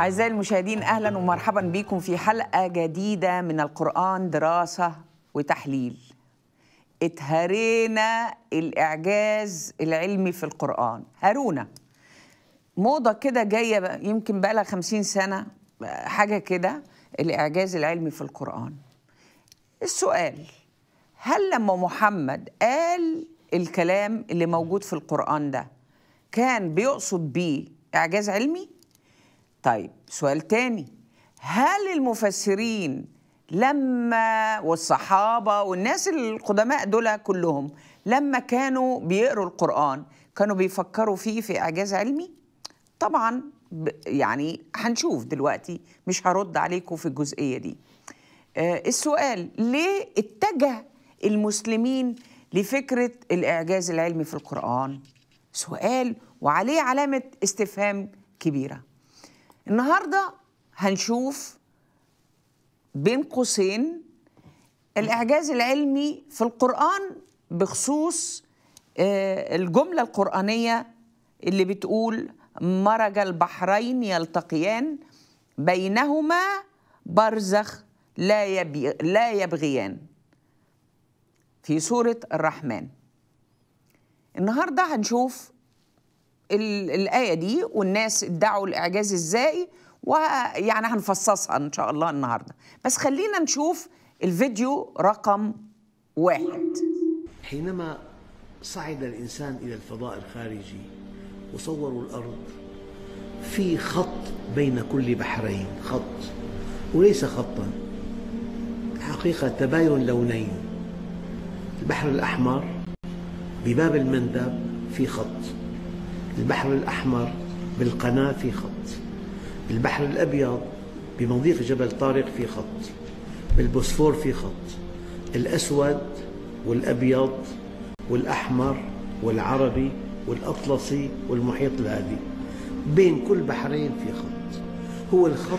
أعزائي المشاهدين أهلا ومرحبا بكم في حلقة جديدة من القرآن دراسة وتحليل اتهرينا الإعجاز العلمي في القرآن هارونا موضة كده جاية يمكن بقى لها خمسين سنة حاجة كده الإعجاز العلمي في القرآن السؤال هل لما محمد قال الكلام اللي موجود في القرآن ده كان بيقصد بيه إعجاز علمي؟ طيب سؤال تاني هل المفسرين لما والصحابة والناس القدماء دول كلهم لما كانوا بيقروا القرآن كانوا بيفكروا فيه في إعجاز علمي طبعا يعني هنشوف دلوقتي مش هرد عليكم في الجزئية دي آه السؤال ليه اتجه المسلمين لفكرة الإعجاز العلمي في القرآن سؤال وعليه علامة استفهام كبيرة النهارده هنشوف بين قوسين الاعجاز العلمي في القران بخصوص آه، الجمله القرانيه اللي بتقول مرج البحرين يلتقيان بينهما برزخ لا يبي لا يبغيان في سوره الرحمن النهارده هنشوف الآية دي والناس ادعوا الإعجاز إزاي ويعني هنفصصها إن شاء الله النهاردة بس خلينا نشوف الفيديو رقم واحد حينما صعد الإنسان إلى الفضاء الخارجي وصوروا الأرض في خط بين كل بحرين خط وليس خطا حقيقة تباين لونين البحر الأحمر بباب المندب في خط البحر الأحمر بالقناة في خط بالبحر الأبيض بمضيق جبل طارق في خط بالبوسفور في خط الأسود والأبيض والأحمر والعربي والأطلسي والمحيط الهادي بين كل بحرين في خط هو الخط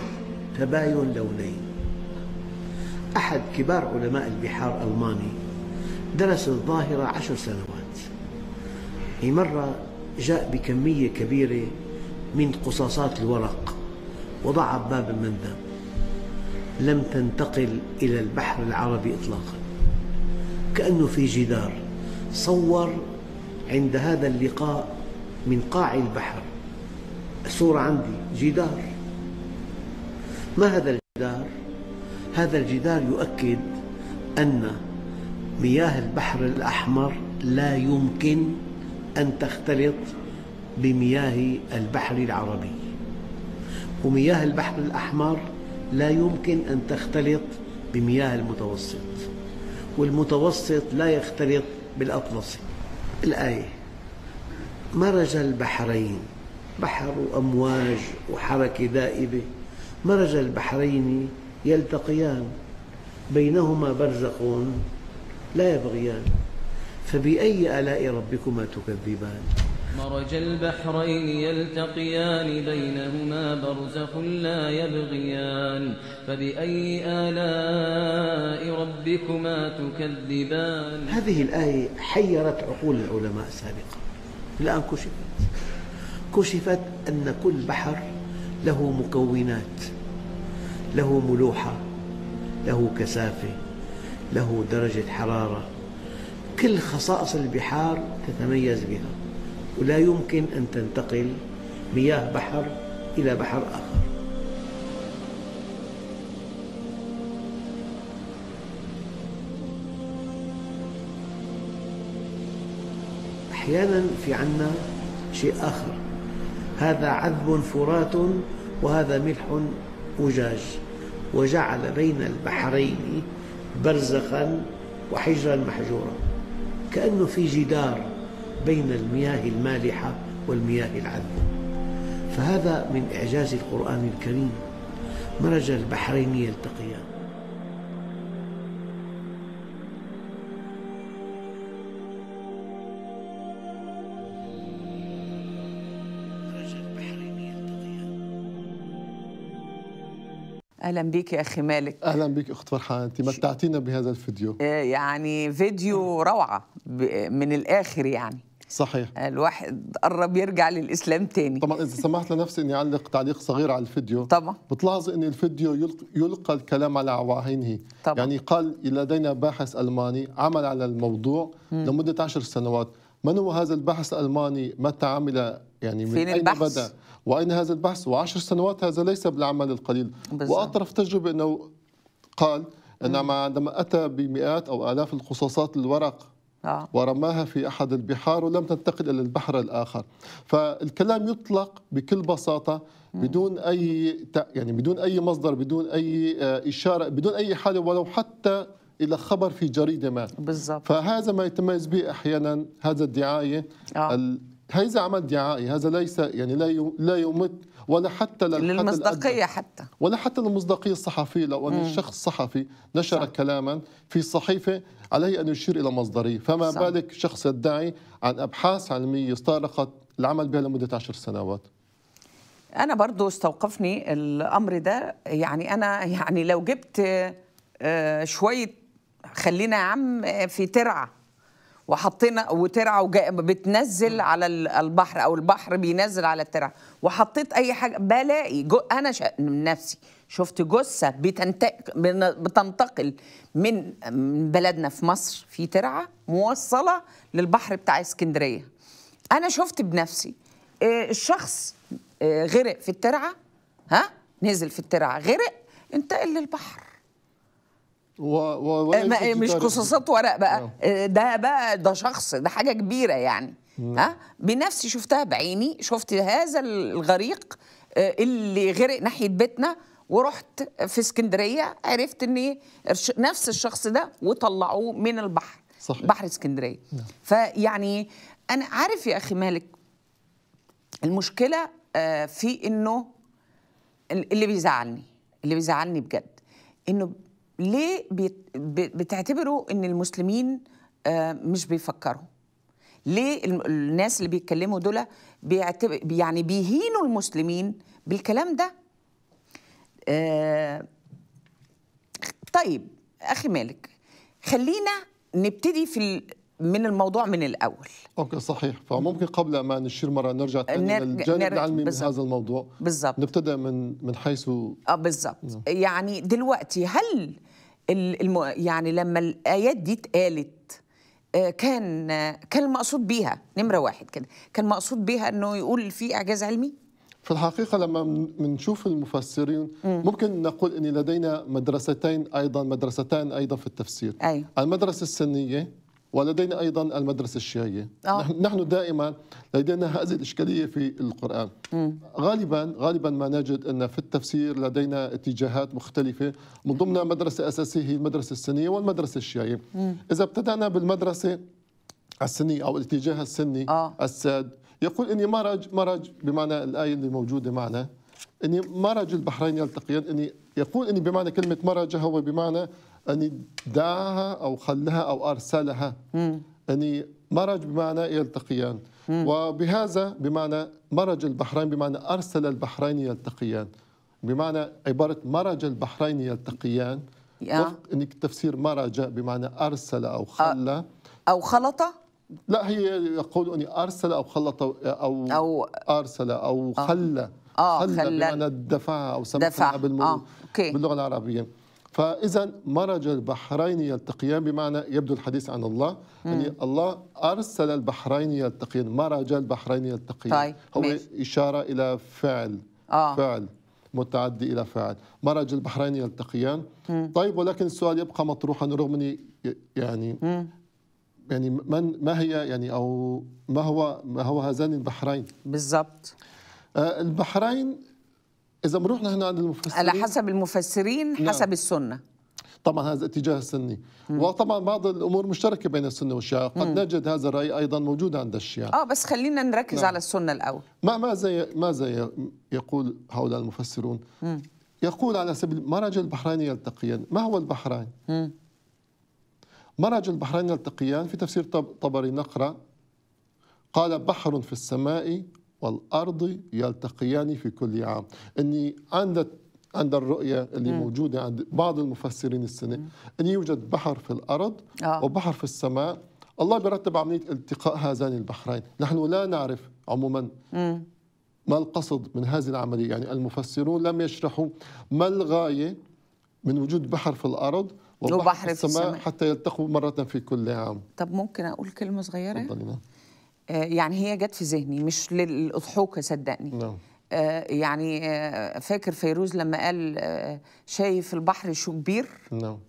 تباين لونين أحد كبار علماء البحار ألماني درس الظاهرة عشر سنوات مرة جاء بكمية كبيرة من قصاصات الورق وضعها بباب المندب لم تنتقل إلى البحر العربي إطلاقا كأنه في جدار صور عند هذا اللقاء من قاع البحر الصورة عندي جدار ما هذا الجدار؟ هذا الجدار يؤكد أن مياه البحر الأحمر لا يمكن أن تختلط بمياه البحر العربي ومياه البحر الأحمر لا يمكن أن تختلط بمياه المتوسط والمتوسط لا يختلط بالأطلسي الآية مرج البحرين بحر وأمواج وحركة دائبة مرج البحرين يلتقيان بينهما برزخ لا يبغيان فبأي آلاء ربكما تكذبان مرج البحرين يلتقيان بينهما برزخ لا يبغيان فبأي آلاء ربكما تكذبان هذه الآية حيرت عقول العلماء سابقا الآن كشفت كشفت أن كل بحر له مكونات له ملوحة له كثافة له درجة حرارة كل خصائص البحار تتميز بها ولا يمكن أن تنتقل مياه بحر إلى بحر آخر أحيانا في عنا شيء آخر هذا عذب فرات وهذا ملح أجاج وجعل بين البحرين برزخا وحجرا محجورا كأنه في جدار بين المياه المالحة والمياه العذبة فهذا من إعجاز القرآن الكريم مرج البحرين يلتقيان اهلا بيك يا اخي مالك اهلا بيك اخت فرحه انت متعتينا بهذا الفيديو آه، يعني فيديو روعه من الاخر يعني صحيح الواحد قرب يرجع للاسلام تاني طبعا اذا سمحت لنفسي اني اعلق تعليق صغير على الفيديو طبعا بتلاحظ ان الفيديو يلقى, يلقى الكلام على عواهنه طبعا يعني قال لدينا باحث الماني عمل على الموضوع م. لمده عشر سنوات من هو هذا الباحث الالماني متى عمل يعني من فين أين البحث؟ بدأ وأين هذا البحث وعشر سنوات هذا ليس بالعمل القليل بالزبط. وأطرف تجربة أنه قال إنما عندما أتى بمئات أو آلاف القصاصات الورق آه. ورماها في أحد البحار ولم تنتقل إلى البحر الآخر فالكلام يطلق بكل بساطة بدون أي يعني بدون أي مصدر بدون أي آه، إشارة بدون أي حالة ولو حتى الى خبر في جريده ما بالضبط فهذا ما يتميز به احيانا هذا الدعايه آه. هذا عمل دعائي هذا ليس يعني لا لا يمت ولا حتى للمصداقية حتى ولا حتى للمصداقية الصحفية لو أن شخص صحفي نشر صح. كلاما في صحيفة عليه أن يشير إلى مصدره فما صح. بالك شخص يدعي عن أبحاث علمية استغرقت العمل بها لمدة عشر سنوات أنا برضو استوقفني الأمر ده يعني أنا يعني لو جبت آه، شوية خلينا يا عم في ترعة وحطينا وترعه بتنزل على البحر او البحر بينزل على الترعه وحطيت اي حاجه بلاقي جو انا شا... من نفسي شفت جثه بتنت... بتنتقل من بلدنا في مصر في ترعه موصله للبحر بتاع اسكندريه انا شفت بنفسي آه، الشخص آه، غرق في الترعه ها نزل في الترعه غرق انتقل للبحر و... و... و... ما... مش قصاصات ورق بقى أوه. آه، ده بقى ده شخص ده حاجه كبيره يعني مم. ها بنفسي شفتها بعيني شفت هذا الغريق آه، اللي غرق ناحيه بيتنا ورحت في اسكندريه عرفت ان نفس الشخص ده وطلعوه من البحر صحيح. بحر اسكندريه نعم. فيعني انا عارف يا اخي مالك المشكله آه، في انه اللي بيزعلني اللي بيزعلني بجد انه ليه بتعتبروا ان المسلمين آه، مش بيفكروا ليه الناس اللي بيتكلموا دول يعني بيهينوا المسلمين بالكلام ده آه، طيب اخي مالك خلينا نبتدي في من الموضوع من الاول اوكي صحيح فممكن قبل ما نشير مره نرجع تاني للجانب العلمي بالزبط. من هذا الموضوع بالظبط نبتدي من من حيث اه بالظبط نعم. يعني دلوقتي هل الم... يعني لما الايات دي اتقالت آه، كان كان المقصود بيها نمره واحد كده كان مقصود بيها انه يقول في اعجاز علمي في الحقيقه لما بنشوف المفسرين ممكن نقول ان لدينا مدرستين ايضا مدرستان ايضا في التفسير أي. أيوه. المدرسه السنيه ولدينا ايضا المدرسه الشيعيه آه. نحن دائما لدينا هذه الاشكاليه في القران م. غالبا غالبا ما نجد ان في التفسير لدينا اتجاهات مختلفه من ضمنها مدرسه اساسيه هي المدرسه السنيه والمدرسه الشيعيه م. اذا ابتدانا بالمدرسه السنيه او الاتجاه السني آه. الساد يقول اني مرج مرج بمعنى الايه اللي موجوده معنا اني مرج البحرين يلتقيان يعني اني يقول اني بمعنى كلمه مرج هو بمعنى اني دعاها او خلها او ارسلها مم. اني مرج بمعنى يلتقيان مم. وبهذا بمعنى مرج البحرين بمعنى ارسل البحرين يلتقيان بمعنى عباره مرج البحرين يلتقيان yeah. انك تفسير مرج بمعنى ارسل او خلى او خلط لا هي يقول اني ارسل او خلط او او ارسل او آه. خلى اه خلى دفع او سمحنا بالمرور آه. أوكي. باللغه العربيه فاذا مرج البحرين يلتقيان بمعنى يبدو الحديث عن الله مم. يعني الله ارسل البحرين يلتقيان مرج البحرين يلتقيان طيب. هو ماشي. اشاره الى فعل آه. فعل متعدي الى فعل مرج البحرين يلتقيان مم. طيب ولكن السؤال يبقى مطروحا رغم اني يعني مم. يعني من ما هي يعني او ما هو ما هو هذان البحرين بالضبط آه، البحرين اذا بنروح نحن عند المفسرين على حسب المفسرين نعم. حسب السنه طبعا هذا اتجاه السني مم. وطبعا بعض الامور مشتركه بين السنه والشيعه قد مم. نجد هذا الراي ايضا موجود عند الشيعه اه بس خلينا نركز نعم. على السنه الاول ما ماذا ماذا يقول هؤلاء المفسرون مم. يقول على سبيل مرج البحرين يلتقيان ما هو البحرين مرج البحرين يلتقيان في تفسير طبري نقرا قال بحر في السماء والأرض يلتقيان في كل عام أني عند عند الرؤية اللي م. موجودة عند بعض المفسرين السنة أن يوجد بحر في الأرض آه. وبحر في السماء الله بيرتب عملية التقاء هذان البحرين نحن لا نعرف عموما م. ما القصد من هذه العملية يعني المفسرون لم يشرحوا ما الغاية من وجود بحر في الأرض وبحر, وبحر في السماء, السماء حتى يلتقوا مرة في كل عام طب ممكن أقول كلمة صغيرة؟ تفضلي نعم. آه، يعني هي جت في ذهني مش للأضحوكة صدقني نعم. آه، يعني آه، فاكر فيروز لما قال شايف البحر شو كبير نعم.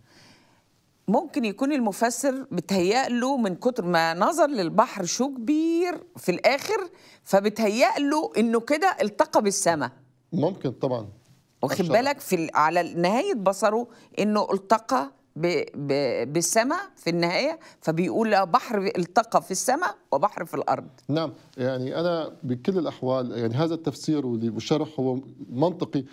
ممكن يكون المفسر بتهيأ له من كتر ما نظر للبحر شو كبير في الآخر فبتهيأ له إنه كده التقى بالسماء ممكن طبعا واخد بالك في على نهاية بصره إنه التقى بالسماء في النهاية فبيقول بحر التقى في السماء وبحر في الأرض نعم يعني أنا بكل الأحوال يعني هذا التفسير والشرح هو منطقي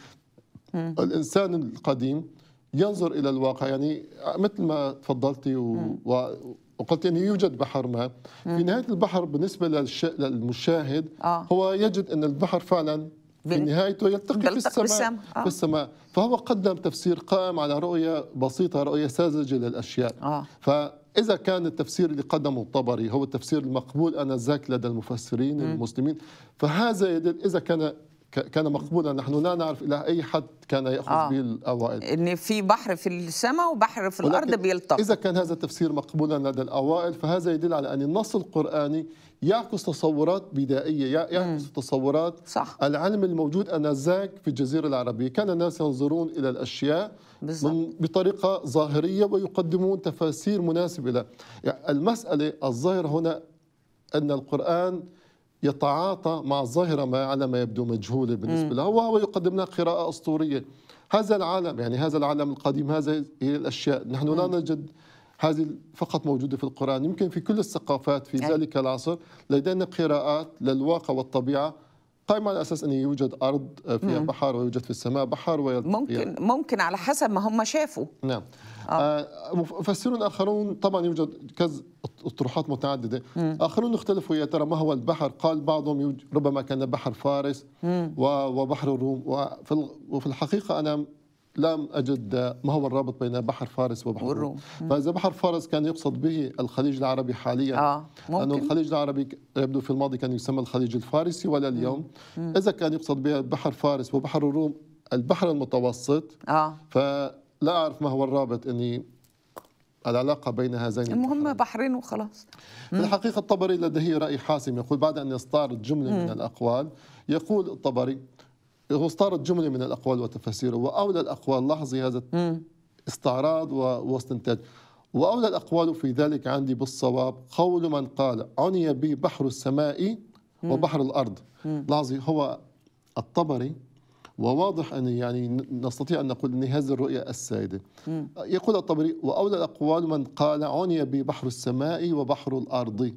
م. الإنسان القديم ينظر إلى الواقع يعني مثل ما تفضلتي و... و... وقلت يعني يوجد بحر ما في نهاية البحر بالنسبة للش... للمشاهد آه. هو يجد أن البحر فعلا في نهايته يلتقي في السماء, بالسماء. آه. في السماء فهو قدم تفسير قائم على رؤية بسيطة رؤية ساذجة للأشياء آه. فإذا كان التفسير اللي قدمه الطبري هو التفسير المقبول آنذاك لدى المفسرين م. المسلمين فهذا يدل إذا كان كان مقبولا نحن لا نعرف الى اي حد كان ياخذ آه. به الاوائل ان في بحر في السماء وبحر في الارض بيلتقي اذا كان هذا التفسير مقبولا لدى الاوائل فهذا يدل على ان النص القراني يعكس تصورات بدائيه يعكس مم. تصورات صح. العلم الموجود انذاك في الجزيره العربيه كان الناس ينظرون الى الاشياء من بطريقه ظاهريه ويقدمون تفاسير مناسبه لها يعني المساله الظاهره هنا ان القران يتعاطى مع الظاهره ما على ما يبدو مجهوله بالنسبه له وهو يقدم لنا قراءه اسطوريه هذا العالم يعني هذا العالم القديم هذا هي الاشياء نحن لا نجد هذه فقط موجودة في القرآن يمكن في كل الثقافات في ذلك العصر لدينا قراءات للواقع والطبيعة قائمة على أساس أنه يوجد أرض فيها مم. بحر ويوجد في السماء بحر ويلتقيان ممكن ممكن على حسب ما هم شافوا نعم آه. آه، مفسرون آخرون طبعا يوجد كذا اطروحات متعددة مم. آخرون اختلفوا يا ترى ما هو البحر قال بعضهم ربما كان بحر فارس مم. وبحر الروم وفي الحقيقة أنا لم أجد ما هو الرابط بين بحر فارس وبحر والروم فإذا بحر فارس كان يقصد به الخليج العربي حاليا آه. ممكن. لأنه الخليج العربي يبدو في الماضي كان يسمى الخليج الفارسي ولا اليوم مم. إذا كان يقصد به بحر فارس وبحر الروم البحر المتوسط آه. فلا أعرف ما هو الرابط أني يعني العلاقة بين هذين المهم بحرين وخلاص في الحقيقة الطبري لديه رأي حاسم يقول بعد أن يستعرض جملة مم. من الأقوال يقول الطبري هو استعرض جملة من الأقوال وتفاسيره وأولى الأقوال لاحظي هذا استعراض واستنتاج وأولى الأقوال في ذلك عندي بالصواب قول من قال عني بي بحر السماء وبحر الأرض لاحظي هو الطبري وواضح أن يعني نستطيع أن نقول أن هذه الرؤية السائدة يقول الطبري وأولى الأقوال من قال عني بي بحر السماء وبحر الأرض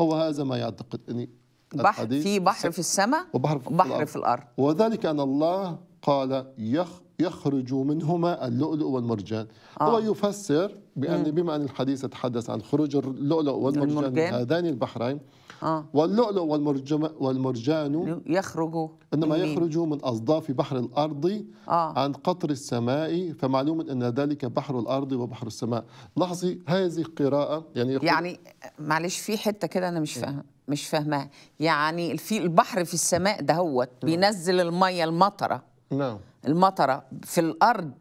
هو هذا ما يعتقد أني يعني بحر في بحر في السماء وبحر في, وبحر الأرض. في الأرض وذلك أن الله قال يخ يخرج منهما اللؤلؤ والمرجان آه. هو يفسر بأن بما أن الحديث يتحدث عن خروج اللؤلؤ والمرجان من هذان البحرين آه. واللؤلؤ والمرجم والمرجان يخرجوا إنما يخرجوا من أصداف بحر الأرض آه. عن قطر السماء فمعلوم أن ذلك بحر الأرض وبحر السماء لاحظي هذه قراءة يعني يعني معلش في حتة كده أنا مش فاهمة مش فاهمة يعني في البحر في السماء ده هو نعم. بينزل المية المطرة نعم المطرة في الأرض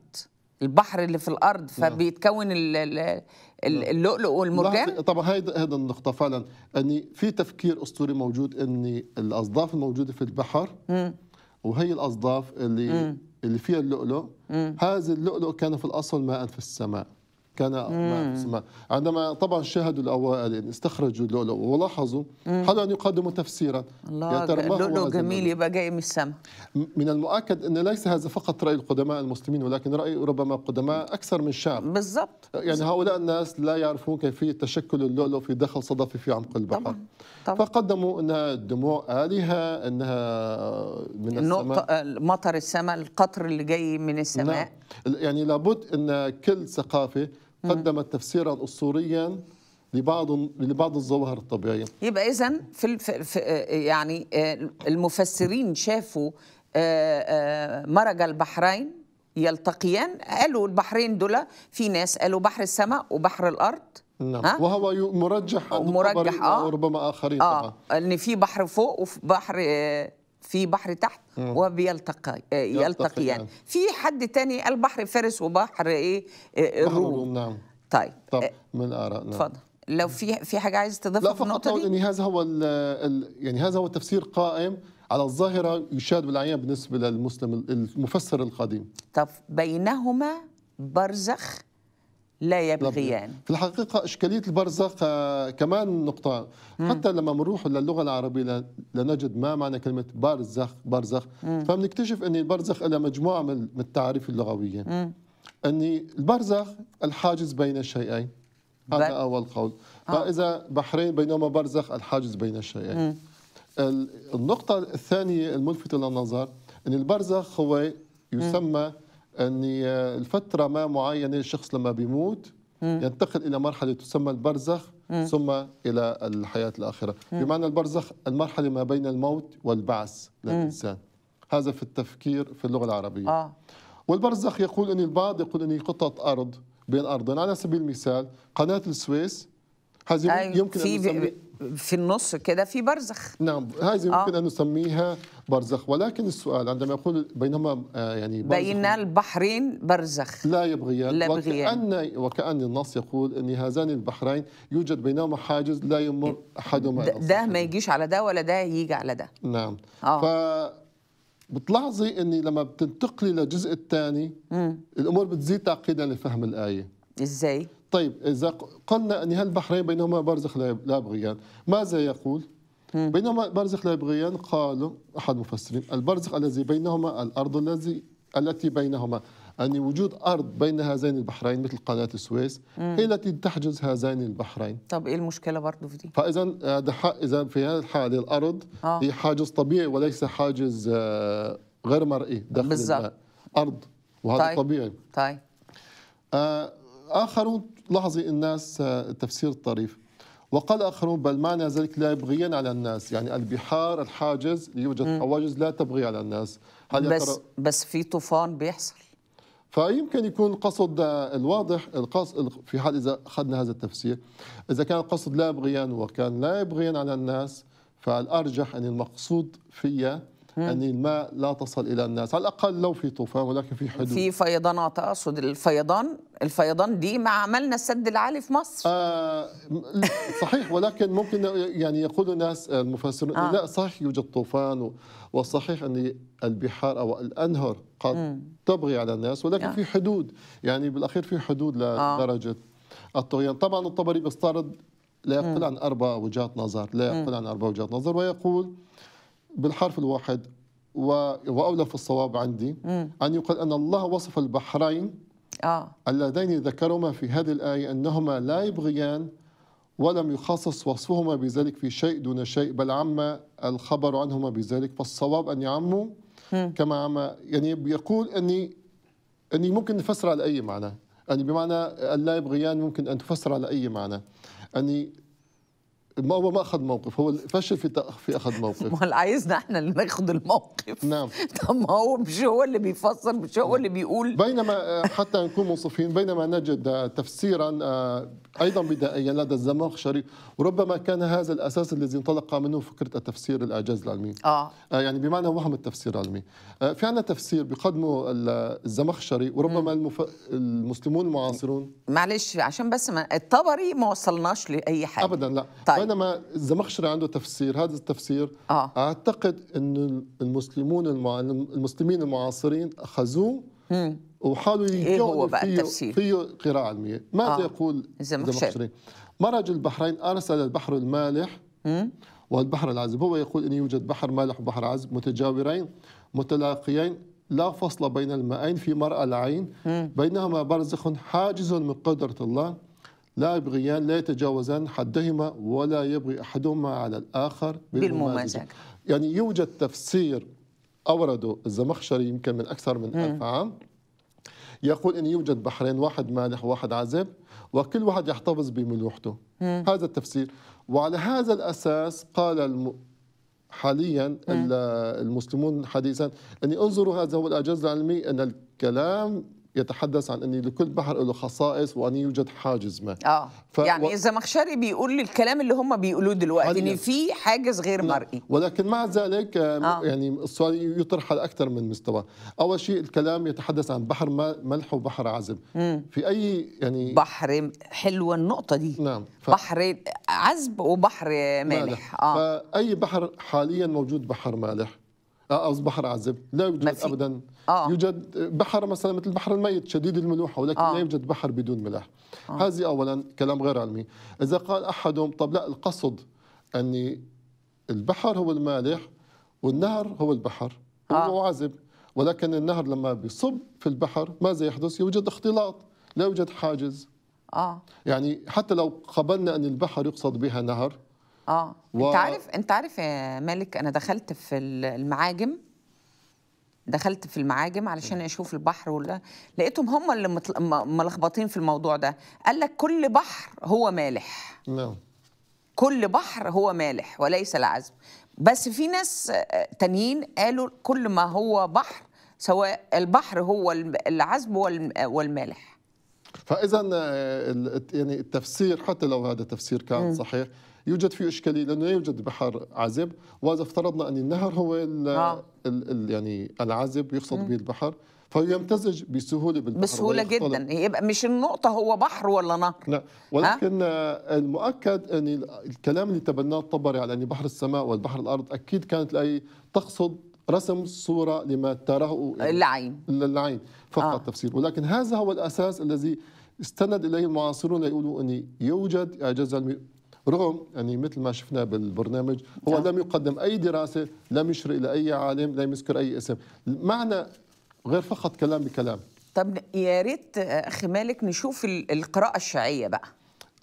البحر اللي في الأرض نعم. فبيتكون نعم. اللؤلؤ والمرجان طبعا هيدا النقطة فعلا أني يعني في تفكير أسطوري موجود أن الأصداف الموجودة في البحر وهي الأصداف اللي اللي فيها اللؤلؤ هذا اللؤلؤ كان في الأصل ماء في السماء كان ما عندما طبعا شاهدوا الاوائل استخرجوا اللؤلؤ ولاحظوا حاولوا ان يقدموا تفسيرا الله اللؤلؤ جميل يبقى جاي من السماء من المؤكد ان ليس هذا فقط راي القدماء المسلمين ولكن راي ربما قدماء اكثر من شعب بالضبط يعني هؤلاء الناس لا يعرفون كيفيه تشكل اللؤلؤ في دخل صدفي في عمق البحر طبعا. طبعا. فقدموا انها دموع الهه انها من السماء آه، مطر السماء القطر اللي جاي من السماء نعم. يعني لابد ان كل ثقافه قدمت تفسيرا اسطوريا لبعض لبعض الظواهر الطبيعيه يبقى اذا في, يعني آه، المفسرين شافوا آه، آه، مرج البحرين يلتقيان قالوا البحرين دول في ناس قالوا بحر السماء وبحر الارض نعم وهو مرجح مرجح اه ربما اخرين آه. طبعا ان في بحر فوق وبحر آه في بحر تحت وبيلتقي آه، يلتقيان يعني. في حد تاني البحر فارس وبحر ايه آه، الروم نعم طيب طب آه، من اراء نعم تفضل لو في في حاجه عايز تضيفها لا فقط ان هذا هو يعني هذا هو التفسير يعني قائم على الظاهره يشاد بالعيان بالنسبه للمسلم المفسر القديم طب بينهما برزخ لا يبغيان في الحقيقة إشكالية البرزخ آه، كمان نقطة مم. حتى لما نروح للغة العربية لنجد ما معنى كلمة برزخ برزخ فبنكتشف أن البرزخ إلى مجموعة من التعاريف اللغوية مم. أن البرزخ الحاجز بين الشيئين هذا بل... أول قول آه. فإذا بحرين بينهما برزخ الحاجز بين الشيئين مم. النقطة الثانية الملفتة للنظر أن البرزخ هو يسمى مم. أن آه، الفترة ما معينة الشخص لما بيموت ينتقل إلى مرحلة تسمى البرزخ ثم إلى الحياة الآخرة بمعنى البرزخ المرحلة ما بين الموت والبعث للإنسان هذا في التفكير في اللغة العربية آه. والبرزخ يقول أن البعض يقول أن قطعة أرض بين أرضين على سبيل المثال قناة السويس هذه يمكن أن في النص كده في برزخ نعم هذه آه. ان نسميها برزخ ولكن السؤال عندما يقول بينما آه، يعني بين البحرين برزخ لا يبغيان لا وكأن, وكأن النص يقول أن هذان البحرين يوجد بينهما حاجز لا يمر أحدهما ده, ده ما يجيش على ده ولا ده يجي على ده نعم آه. ف بتلاحظي اني لما بتنتقلي للجزء الثاني الامور بتزيد تعقيدا لفهم الايه ازاي طيب إذا قلنا أن هالبحرين بينهما برزخ لا بغيان ماذا يقول؟ بينما برزخ لا بغيان قالوا أحد المفسرين البرزخ الذي بينهما الأرض الذي التي بينهما أن وجود أرض بين هذين البحرين مثل قناة السويس هي التي تحجز هذين البحرين طب إيه المشكلة برضه في دي؟ فإذا إذا في هذه الحالة الأرض آه. هي حاجز طبيعي وليس حاجز آه، غير مرئي داخل بالزبط. الماء أرض وهذا طيب. طبيعي طيب آه آخرون لاحظي الناس آه، تفسير الطريف وقال آخرون بل معنى ذلك لا يبغين على الناس يعني البحار الحاجز يوجد حواجز لا تبغي على الناس هل بس بس في طوفان بيحصل فيمكن يكون قصد الواضح القصد في حال اذا اخذنا هذا التفسير اذا كان القصد لا يبغيان وكان لا يبغيان على الناس فالارجح ان المقصود فيها يعني الماء لا تصل إلى الناس على الأقل لو في طوفان ولكن في حدود في فيضانات أقصد الفيضان الفيضان دي ما عملنا السد العالي في مصر آه صحيح ولكن ممكن يعني يقول الناس آه، المفسرون آه. لا صحيح يوجد طوفان وصحيح أن البحار أو الأنهر قد تبغي على الناس ولكن آه. في حدود يعني بالأخير في حدود لدرجة آه. الطغيان طبعا الطبري بيستعرض لا يقل عن أربع وجهات نظر لا يقل عن أربع وجهات نظر ويقول بالحرف الواحد واولى في الصواب عندي مم. ان يقال ان الله وصف البحرين آه. اللذين ذكرهما في هذه الايه انهما لا يبغيان ولم يخصص وصفهما بذلك في شيء دون شيء بل عم الخبر عنهما بذلك فالصواب ان يعموا كما عم يعني بيقول اني اني ممكن نفسر على اي معنى يعني بمعنى لا يبغيان ممكن ان تفسر على اي معنى اني ما هو ما اخذ موقف هو فشل في في اخذ موقف ما عايزنا احنا اللي ناخد الموقف نعم طب ما هو مش هو اللي بيفسر مش هو اللي بيقول بينما آه، حتى نكون منصفين بينما نجد آه، تفسيرا آه، ايضا بدائيا لدى الزمخشري وربما كان هذا الاساس الذي انطلق منه فكره التفسير الاعجاز العلمي اه يعني بمعنى وهم التفسير العلمي في عندنا تفسير بقدمه الزمخشري وربما المف... المسلمون المعاصرون معلش عشان بس ما الطبري ما وصلناش لاي حاجه ابدا لا طيب بينما الزمخشري عنده تفسير هذا التفسير آه. اعتقد انه المسلمون المع... المسلمين المعاصرين اخذوه وحاولوا إيه هو بقى فيه التفسير؟ فيه قراءة علمية ماذا آه. يقول الزمخشري مرج البحرين أرسل البحر المالح والبحر العذب هو يقول أن يوجد بحر مالح وبحر عذب متجاورين متلاقيين لا فصل بين المائين في مرأى العين بينهما برزخ حاجز من قدرة الله لا يبغيان لا يتجاوزان حدهما ولا يبغي أحدهما على الآخر بالممازجة يعني يوجد تفسير أورده الزمخشري يمكن من أكثر من ألف عام يقول أن يوجد بحرين واحد مالح وواحد عذب وكل واحد يحتفظ بملوحته هذا التفسير وعلى هذا الأساس قال الم... حاليا المسلمون حديثا أن انظروا هذا هو الأجاز العلمي أن الكلام يتحدث عن أن لكل بحر له خصائص وأن يوجد حاجز ما آه. ف... يعني و... مخشري بيقول الكلام اللي هم بيقولوه دلوقتي أن في حاجز غير نعم. مرئي ولكن مع ذلك آه،, آه. يعني السؤال يطرح على أكثر من مستوى أول شيء الكلام يتحدث عن بحر ملح وبحر عذب في أي يعني بحر حلوة النقطة دي نعم ف... بحر عذب وبحر مالح, مالح. آه. فأي بحر حاليا موجود بحر مالح آه، بحر عذب لا يوجد ابدا آه. يوجد بحر مثلا مثل البحر الميت شديد الملوحه ولكن آه. لا يوجد بحر بدون ملح آه. هذه اولا كلام غير علمي اذا قال احدهم طب لا القصد اني البحر هو المالح والنهر هو البحر آه. هو عذب ولكن النهر لما بيصب في البحر ماذا يحدث يوجد اختلاط لا يوجد حاجز آه. يعني حتى لو قبلنا ان البحر يقصد بها نهر اه و... انت عارف انت عارف يا مالك انا دخلت في المعاجم دخلت في المعاجم علشان اشوف البحر ولا لقيتهم هم اللي متل... ملخبطين في الموضوع ده قال لك كل بحر هو مالح نعم كل بحر هو مالح وليس العذب بس في ناس آه، تانيين قالوا كل ما هو بحر سواء البحر هو العذب والمالح فاذا آه، يعني التفسير حتى لو هذا التفسير كان صحيح يوجد فيه إشكالية لأنه لا يوجد بحر عذب وإذا افترضنا أن النهر هو الـ آه. الـ الـ يعني العذب يقصد به البحر فيمتزج بسهولة بالبحر بسهولة جدا يبقى مش النقطة هو بحر ولا نهر لا ولكن آه؟ المؤكد أن الكلام اللي تبناه الطبري على أن بحر السماء والبحر الأرض أكيد كانت لاي تقصد رسم صورة لما تراه العين يعني للعين فقط آه. تفسير ولكن هذا هو الأساس الذي استند إليه المعاصرون ليقولوا أن يوجد إعجاز علمي رغم يعني مثل ما شفنا بالبرنامج هو نعم. لم يقدم أي دراسة لم يشر إلى أي عالم لم يذكر أي اسم معنى غير فقط كلام بكلام طب يا ريت أخي مالك نشوف القراءة الشيعية بقى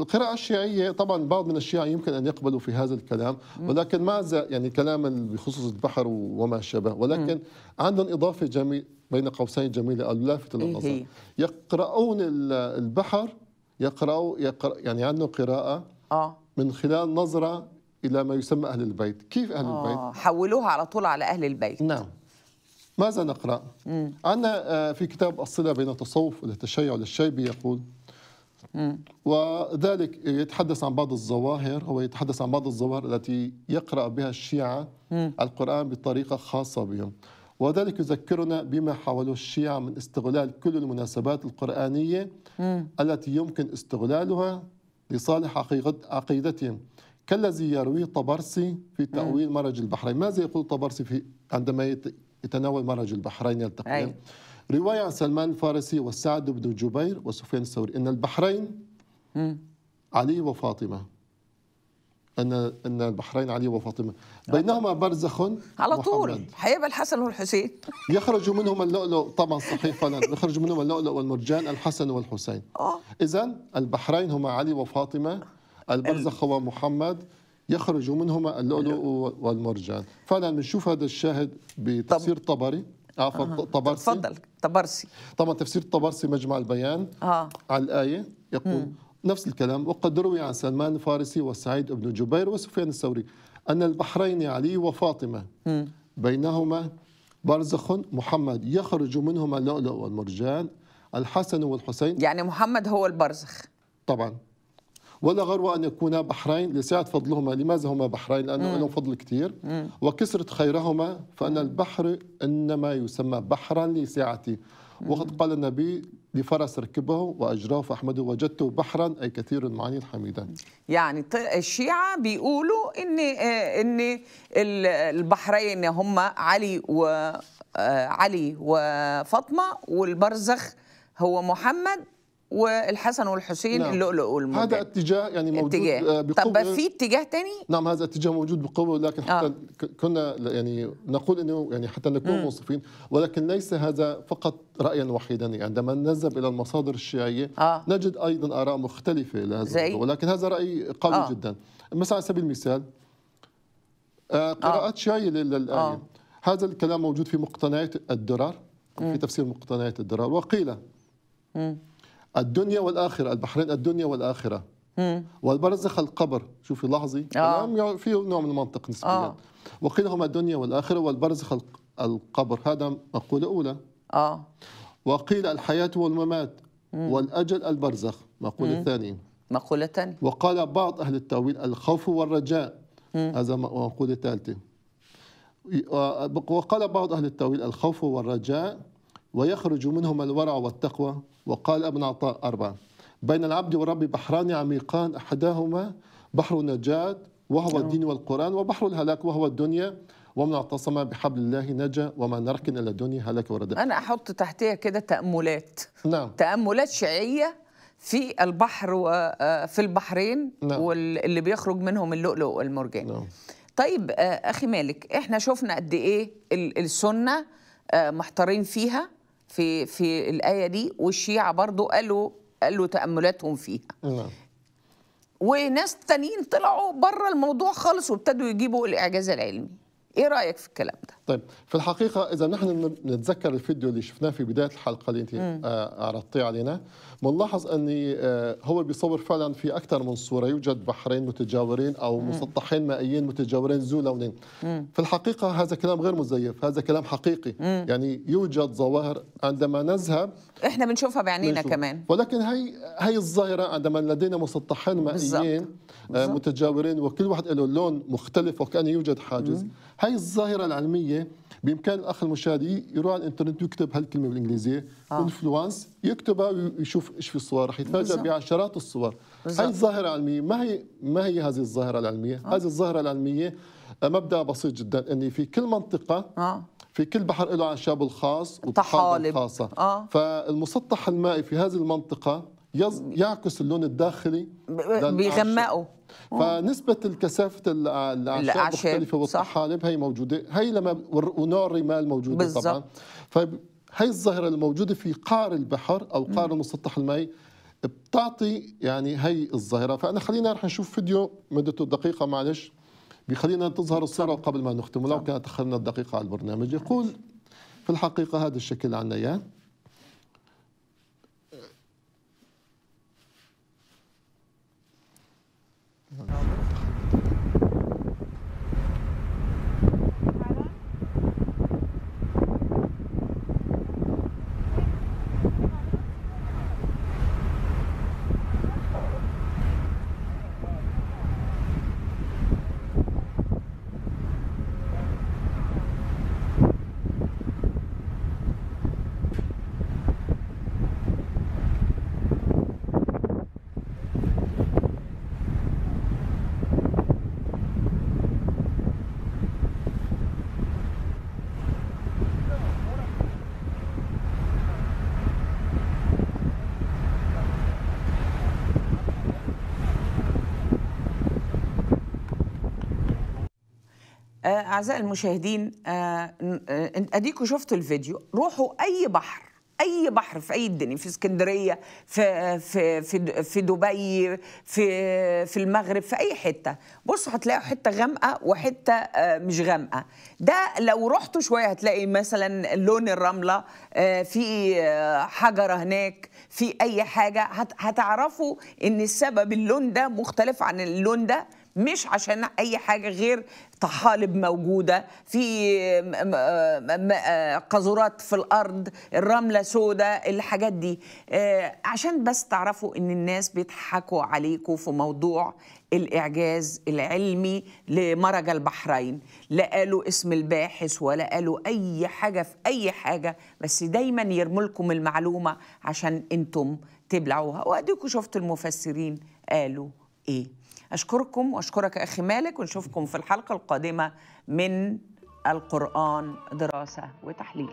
القراءة الشيعية طبعا بعض من الشيعة يمكن أن يقبلوا في هذا الكلام ولكن ما يعني كلاما بخصوص البحر وما شابه ولكن عندهم إضافة جميل بين قوسين جميلة لافتة إيه للنظر يقرؤون البحر يقرأوا يقرأ يعني عندهم قراءة آه. من خلال نظرة إلى ما يسمى أهل البيت كيف أهل آه البيت؟ حولوها على طول على أهل البيت نعم ماذا نقرأ؟ مم. عندنا آه، في كتاب الصلة بين التصوف والتشيع للشيبي يقول مم. وذلك يتحدث عن بعض الظواهر هو يتحدث عن بعض الظواهر التي يقرأ بها الشيعة مم. القرآن بطريقة خاصة بهم وذلك يذكرنا بما حاولوا الشيعة من استغلال كل المناسبات القرآنية مم. التي يمكن استغلالها لصالح عقيدتهم كالذي يرويه طبرسي في تأويل مرج البحرين ماذا يقول طبرسي في عندما يتناول مرج البحرين يلتقيان رواية عن سلمان الفارسي وسعد بن جبير وسفيان الثوري إن البحرين علي وفاطمة أن أن البحرين علي وفاطمة بينهما برزخ على طول حيبقى الحسن والحسين يخرج منهما اللؤلؤ طبعا صحيح فعلا يخرج منهما اللؤلؤ والمرجان الحسن والحسين آه. إذا البحرين هما علي وفاطمة البرزخ هو محمد يخرج منهما اللؤلؤ والمرجان فعلا بنشوف هذا الشاهد بتفسير طبري عفوا آه. طبرسي تفضل طبرسي طبعا تفسير الطبرسي مجمع البيان آه. على الآية يقول نفس الكلام وقد روي عن سلمان الفارسي وسعيد بن جبير وسفيان الثوري أن البحرين علي وفاطمة بينهما برزخ محمد يخرج منهما اللؤلؤ والمرجان الحسن والحسين يعني محمد هو البرزخ طبعا ولا غرو أن يكونا بحرين لسعة فضلهما لماذا هما بحرين لأنه لهم فضل كثير وكسرة خيرهما فأن البحر إنما يسمى بحرا لسعته وقد قال النبي لفرس ركبه واجراه فاحمده وجدته بحرا اي كثير المعاني حميدا يعني الشيعه بيقولوا ان آه، ان البحرين هم علي و آه، علي وفاطمه والبرزخ هو محمد والحسن والحسين نعم. اللؤلؤ والمرجان هذا اتجاه يعني موجود اتجاه. آه، بقوة طب في اتجاه ثاني نعم هذا اتجاه موجود بقوة لكن آه. حتى آه. كنا يعني نقول انه يعني حتى نكون منصفين ولكن ليس هذا فقط رأيا وحيدا يعني عندما نذهب الى المصادر الشيعية آه. نجد ايضا اراء مختلفة لهذا ولكن هذا رأي قوي آه. جدا مثلا على سبيل المثال آه, آه. قراءات آه. شيعية للآية آه. هذا الكلام موجود في مقتنيات الدرر في تفسير مقتنيات الدرر وقيل مم. الدنيا والآخرة البحرين الدنيا والآخرة والبرزخ القبر شوفي لاحظي آه. يعني في نوع من المنطق نسبيا آه. وقيلهما الدنيا والآخرة والبرزخ القبر هذا مقولة أولى آه. وقيل الحياة والممات مم. والأجل البرزخ مقولة ثانية مقولة ثانية وقال بعض أهل التأويل الخوف والرجاء مم. هذا مقولة ثالثة وقال بعض أهل التأويل الخوف والرجاء ويخرج منهما الورع والتقوى وقال ابن عطاء أربعة بين العبد والرب بحران عميقان أحدهما بحر النجاة وهو نعم. الدين والقرآن وبحر الهلاك وهو الدنيا ومن اعتصم بحبل الله نجا ومن نركن إلى الدنيا هلك ورداء أنا أحط تحتها كده تأملات نعم تأملات شيعية في البحر وفي آه، البحرين نعم. واللي بيخرج منهم اللؤلؤ والمرجان نعم. طيب آه، اخي مالك احنا شفنا قد ايه السنه آه، محتارين فيها في في الايه دي والشيعه برضو قالوا قالوا تاملاتهم فيها نعم. وناس تانيين طلعوا بره الموضوع خالص وابتدوا يجيبوا الاعجاز العلمي ايه رايك في الكلام ده طيب في الحقيقة إذا نحن نتذكر الفيديو اللي شفناه في بداية الحلقة اللي أنت آه، عرضتيه علينا بنلاحظ أن آه، هو بيصور فعلا في أكثر من صورة يوجد بحرين متجاورين أو مم. مسطحين مائيين متجاورين ذو لونين في الحقيقة هذا كلام غير مزيف هذا كلام حقيقي مم. يعني يوجد ظواهر عندما نذهب إحنا بنشوفها بعينينا كمان ولكن هي هي الظاهرة عندما لدينا مسطحين مائيين آه، بالزبط. متجاورين وكل واحد له لون مختلف وكأنه يوجد حاجز مم. هي الظاهرة العلمية بامكان الاخ المشاهد يروح على الانترنت ويكتب هالكلمه بالانجليزيه آه. انفلونس يكتبها ويشوف ايش في الصور رح يتفاجئ بعشرات الصور بالزبط. هاي الظاهره العلميه ما هي ما هي هذه الظاهره العلميه آه. هذه الظاهره العلميه آه، مبدا بسيط جدا اني في كل منطقه آه. في كل بحر له اعشابه الخاص وطحالب الخاصه آه. فالمسطح المائي في هذه المنطقه يعكس اللون الداخلي بيغمقه آه. فنسبه الكثافه الاعشاب المختلفه والطحالب هي موجوده هي لما ونوع الرمال موجوده بالزبط. طبعا فهي طيب، الظاهره الموجوده في قار البحر او قار المسطح المائي بتعطي يعني هي الظاهره فانا خلينا رح نشوف فيديو مدته دقيقه معلش بخلينا تظهر الصوره قبل ما نختم ولو كانت اخذنا الدقيقة على البرنامج يقول في الحقيقه هذا الشكل عنا اياه أعزائي المشاهدين آه، آه، أديكم شفتوا الفيديو روحوا أي بحر اي بحر في اي الدنيا في اسكندريه في في في في دبي في في المغرب في اي حته بصوا هتلاقوا حته غامقه وحته آه، مش غامقه ده لو رحتوا شويه هتلاقي مثلا لون الرمله في حجره هناك في اي حاجه هتعرفوا ان السبب اللون ده مختلف عن اللون ده مش عشان اي حاجه غير طحالب موجوده في آه، قاذورات في الارض الرمله سوداء الحاجات دي آه، عشان بس تعرفوا ان الناس بيضحكوا عليكم في موضوع الاعجاز العلمي لمرج البحرين لا قالوا اسم الباحث ولا قالوا اي حاجه في اي حاجه بس دايما يرموا لكم المعلومه عشان انتم تبلعوها واديكم شفتوا المفسرين قالوا ايه اشكركم واشكرك اخي مالك ونشوفكم في الحلقه القادمه من القران دراسه وتحليل